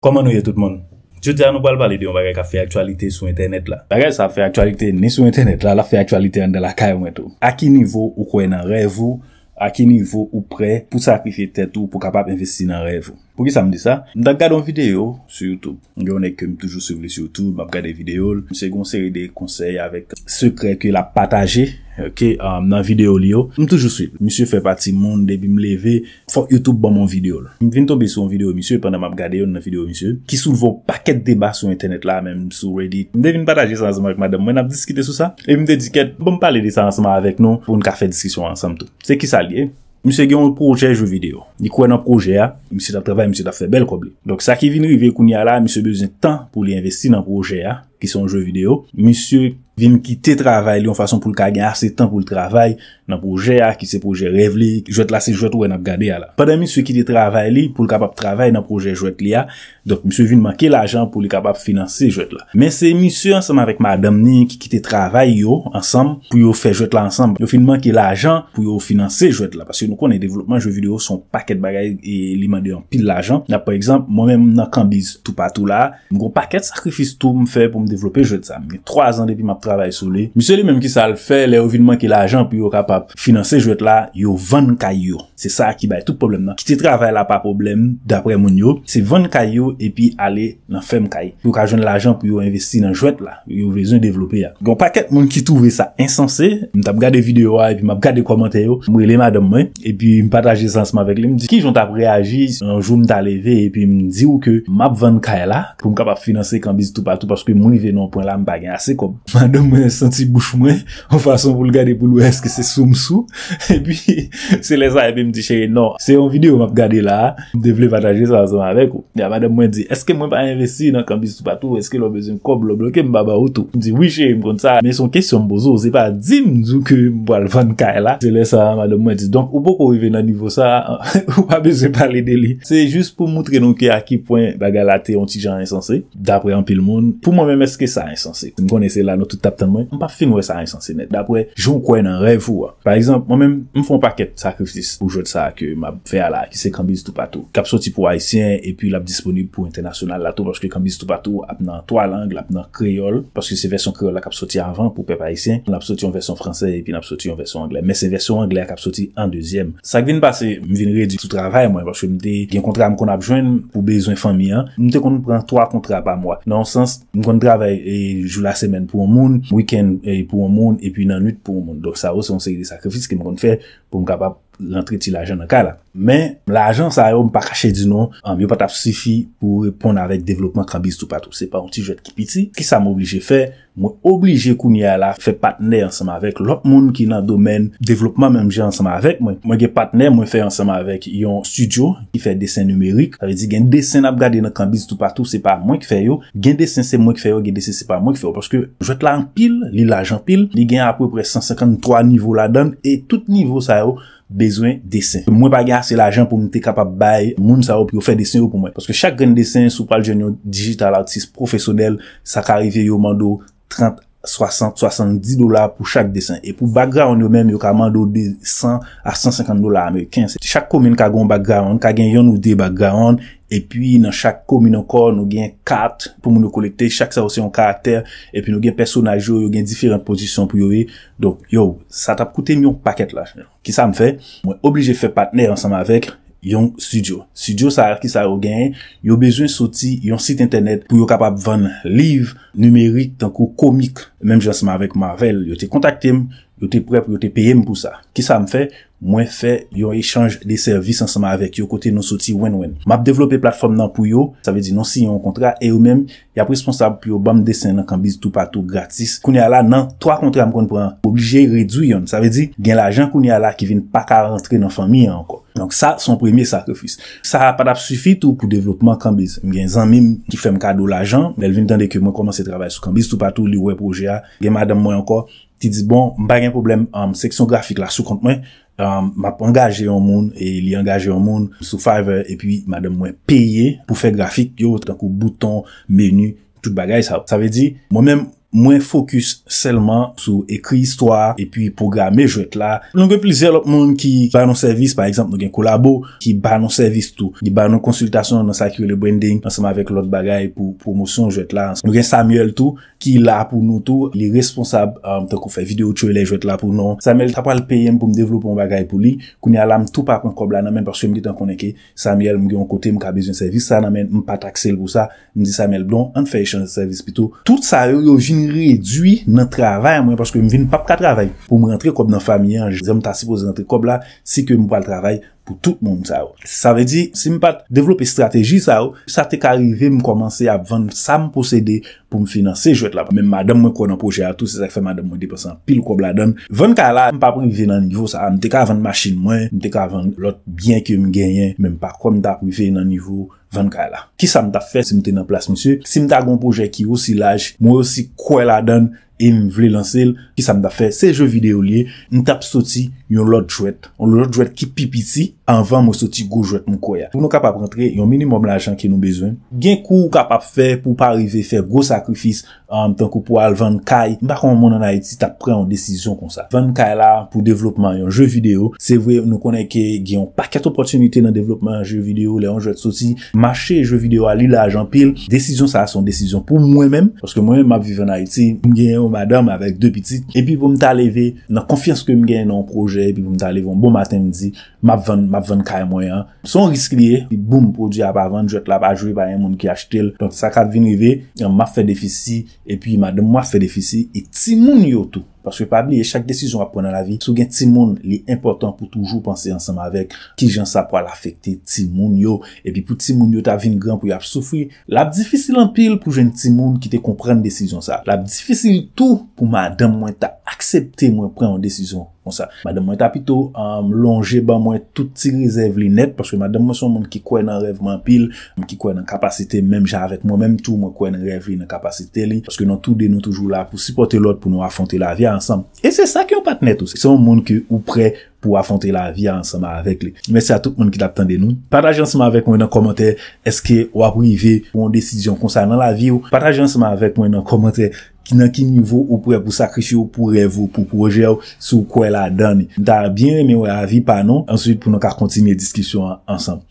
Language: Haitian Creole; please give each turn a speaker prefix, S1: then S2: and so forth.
S1: Koman nou ye toutman? Jout jan nou bal bal edyon bagay ka fey aktualite sou internet la. Bagay sa fey aktualite ni sou internet la, la fey aktualite an de la kay wè tou. A ki nivou ou kwen an revou, a ki nivou ou pre pou sakifete tou pou kapap investi nan revou. Pou ki sa m de sa, m da gade yon videyo sou YouTube. Yon ek kem toujou sivle sou YouTube, m ap gade videyo l. M segon seri de konsey avek sekre ke la pataje, ok, nan videyo li yo. M toujou sivle, m sou fè pati moun, debi m leve, fò YouTube ban m yon videyo l. M vini tombe sou yon videyo misye, pwende m ap gade yon nan videyo misye, ki sou voun paket deba sou internet la, men m sou Reddit. M debi m pataje san seman ak madèm, mwen ap diskite sou sa, e m dediket, bon, m pou m pale de san seman avèk nou, pou m ka fè diskisyon ansam tou. Se ki sa liye? Mise gen yon proje jve video. Ni kwen nan proje a, mise ta travay, mise ta fe bel kobli. Dok sa ki vin rive kou ni ala, mise bezin tan pou li investi nan proje a, ki son jve video. Mise vin kite travay li yon fason pou lka gen ase tan pou l travay, nan proje a, ki se proje rev li, jwet la se jwet wè e nan ap gade a la. Padan misyo ki te travay li pou l kapap travay nan proje jwet li a, dok misyo vinman ki l ajan pou l kapap finanse jwet la. Men se misyo anseman vek ma damni ki ki te travay yo ansam pou yo fe jwet la ansam, yo vinman ki l ajan pou yo finanse jwet la. Pase nou konen devlopman jwet videyo son paket bagay e li mande yon pil l ajan. Na par exemple, mwen men nan kambiz tou patou la, mwen kon paket sakrifis tou m fe pou m devloppe jwet sa. Mwen 3 an depi map travay sou financer jouet là yo vendre caillou c'est ça qui bail tout problème là qui travaille là pas problème d'après mon yo c'est vendre caillou et puis aller dans ferme caillou pour joindre l'argent pour investir dans jouet là yo besoin développer ya bon paquet monde qui trouve ça insensé m'ta regarder vidéo et puis m'a regarder commentaire yo m'relé madame moi hein. et puis m'a partager ensemble avec lui dit qui j'ont réagi un jour m'ta levé et puis me dit que m'a vendre caillou là pour capable financer cambis tout partout parce que moi venir non point là m'pa gagne assez comme madame moi senti bouche moi en façon pour garder pour est-ce que c'est msou, e pi, se lè sa e bi mdi cheye, non, se yon video m ap gade la m devle pataje sa, se m avek ou ya madèm mwen di, eske mwen pa investi nan kambis tout patou, eske lò bezè m kob, lò blokè m baba ou tout, m di, oui cheye, m kont sa men son kesyon bozo, se pa, zim, zouke mbo alvan ka e la, se lè sa, madèm mwen di, donk, ou bo ko vive nan nivou sa ou pa bezè pa lè deli, se jist pou moutre nou ki a ki poin bagalate onti jan yon sensè, dapre an pil moun pou mwen mèm eske sa yon sensè, se m kon Par exemple, mwen men, mwen fon paket sakrifis pou jote sa ke mwen fe ala ki se Kambiz Tupato. Kapsoti pou Aisyen e pi lap disponib pou internasyonal lato vòchke Kambiz Tupato ap nan 3 langl ap nan Kriol, paske se versyon Kriol la kapsoti avan pou pep Aisyen. Napsoti yon versyon fransè e pi napsoti yon versyon anglè. Men se versyon anglè a kapsoti an deuxième. Sa kvin pase mwen vinre di tout travay mwen, vòchke mwen te yon kontra mwen kon ap jwen pou bezon fanyan mwen te kon nou pran 3 kontra pa mwen nan sens mwen kon travay e jou la semen pou moun sakrifiske moun fe pou mkabap l'entreti l'ajan nan ka la. Men, l'ajan sa yo mpa kache di nou, an biyo patap sufi pou repon avèk devlopman kambiz tout patou. Se pa, onti jwet ki piti. Ki sa m'oblije fè, mwen oblije kou ni ala fè patnen ansama avèk lop moun ki nan domen devlopman menmje ansama avèk. Mwen gen patnen, mwen fè ansama avèk yon studio ki fè desen numérique. Avè di gen desen ap gade nan kambiz tout patou se pa mwen ki fè yo. Gen desen se mwen ki fè yo, gen desen se pa mwen ki fè yo. Poske jwet la an pil, li l'ajan bezwen desen. Mwen bagan se la ajan pou mwen te kapab bay moun sa ou pou yo fe desen ou pou mwen. Paske chak gen desen sou pal jen yo digital artist profesyonel sa ka rive yo mandou 30, 60, 70 dolar pou chak desen e pou bagan yo men yo ka mandou de 100 a 150 dolar Amerikens. Chak komen ka gon bagan, ka gen yon ou de bagan E pi nan chak komi nan kor nou gen kart pou moun nou kolekte, chak sa ou se yon karakter. E pi nou gen personaj yo, yo gen diferent posisyon pou yo e. Don, yo, sa tap koute m yon paket la. Ki sa m fe, mwen oblije fe patner ansanm avek yon studio. Studio sa arre ki sa yo gen, yo bezwen soti yon sit internet pou yo kapap van liv, numerik, tankou, komik, menm jasman avek Marvel. Yo te kontakte m, yo te prep, yo te peye m pou sa. Ki sa m fe? Mwen fe, yon e chanj de servis ansama avek yo kote nou soti wen wen. M ap devlope platform nan pou yo, sa ve di non si yon kontra, e ou men, ya prisponsab pou yo bam desen nan kambiz tout patou gratis. Kouni ala nan 3 kontra m kon pran, oblije redou yon. Sa ve di, gen l ajan kouni ala ki vin pak a rentre nan fami anko. Nonk sa, son premiye sakrifis. Sa ap adap sufi tou pou devlopman kambiz. M gen zan mim ki fem kado l ajan, del vin dande ke mwen komanse trabay sou kambiz tout patou li we proje a. Gen madan mwen anko, ti di bon, m bagen problem anm Euh, m'a engagé au monde et il y engagé au monde sur Fiverr et puis madame moins payé pour faire graphique yo tant bouton menu tout bagaille ça ça veut dire moi même mwen fokus selman sou ekri histwa epi programe jwet la nou gen plizye lop moun ki ban nou servis par eksemp nou gen kolabo ki ban nou servis tou ki ban nou konsultasyon nan sakyo le branding nan seman vek lout bagay pou promosyon jwet la nou gen Samuel tou ki la pou nou tou li responsab um, tan ko fe video chwe le jwet la pou nou Samuel tapwa lpm pou mdevelopon bagay pou li kouni alam tou pa kon kobla nan men porsyo mdi tan konenke Samuel mge yon kote mka bezwen servis sa nan men mpa takse lpou sa mdi Samuel Blon an fè yon serv mwen redwi nan travay mwen, paske mwen vin pa pka travay. Pou mwen rentre kob nan famye, anje, zem ta sipo zentre kob la, si ke mwen pa l travay, pou tout moun sa ou. Sa ve di, si m pa devlopi strategi sa ou, sa te ka rive m komanse a vande sa m posede pou m finanse jwet la. Men madan mwen konan proje a tou, se se fè madan mwen deposan pil kwa bladan. Vande ka la, m pa pou m vive nan nivou sa. M te ka vande maschine mwen, m te ka vande lot byen ke m genyen, men pa kwa m ta rive nan nivou, vande ka la. Ki sa m ta fè si m te nan plas msye? Si m ta gwen proje ki osilaj, m wè osi kwa la dan, E m vle lanse l ki sa m da fe. Se je video liye, n tap soti yon lot jwet. Yon lot jwet ki pipiti anvan m soti go jwet m koya. Pou nou kapap rentre, yon minimum l ajan ki nou bezwen. Gen kou kapap fe pou pa arrive fe go sakrifis. an tankou pou al van kay, mba kon moun an Haiti ta pre an desisyon kon sa. Van kay la pou devlopman yon je videyo, se vwe nou konen ke gyan paket opotunite nan devlopman yon je videyo, le an jwet soti, mache je videyo al ila a jan pil, desisyon sa a son desisyon pou mwen men, pwoske mwen map vive an Haiti, mgenye yon madame avek 2 pitit, epi pou mta aleve, nan konfiyans ke mgenye nan proje, epi pou mta aleve, an bon maten mi di, map van kay mwen, son risk liye, bi boom, pou di ap avan, jwet la ap ajwe bayen moun ki ashtel, ton sak epi ima demwa fede fisi, eti moun yo tou. Swen pabli e chak desizyon wap pre nan la vi Swen gen ti moun li importan pou toujou Pense ansam avek ki jan sa pou al afekte Ti moun yo E bi pou ti moun yo ta vin gran pou yap soufri Labdifisil an pil pou jen ti moun Ki te komprenn desizyon sa Labdifisil tou pou madam mwen ta aksepte Mwen pre an desizyon Madam mwen ta pito mlonje um, ba mwen Tout ti rezerv li net Paske madam mwen son moun ki kwen nan revman pil Mwen ki kwen nan kapasite Mwen kwen nan revman kapasite li Paske nan tou de nou toujou la pou sipote lout Pou nou afonte la vi an ansanm. E se sa ki yo patnet ou. Se yon moun ki ou pre pou afante la vi ansanm avek li. Mese a tout moun ki dap tende nou. Pataj ansanm avek mwen nan komante eske wapou i ve pou an desisyon konsan nan la vi ou. Pataj ansanm avek mwen nan komante ki nan ki nivou ou pou e pou sakrisi ou pou revou pou proje ou sou kou e la dani. Da bin reme ou e avi pa nou. Answit pou nou kar kontine diskisyon ansanm.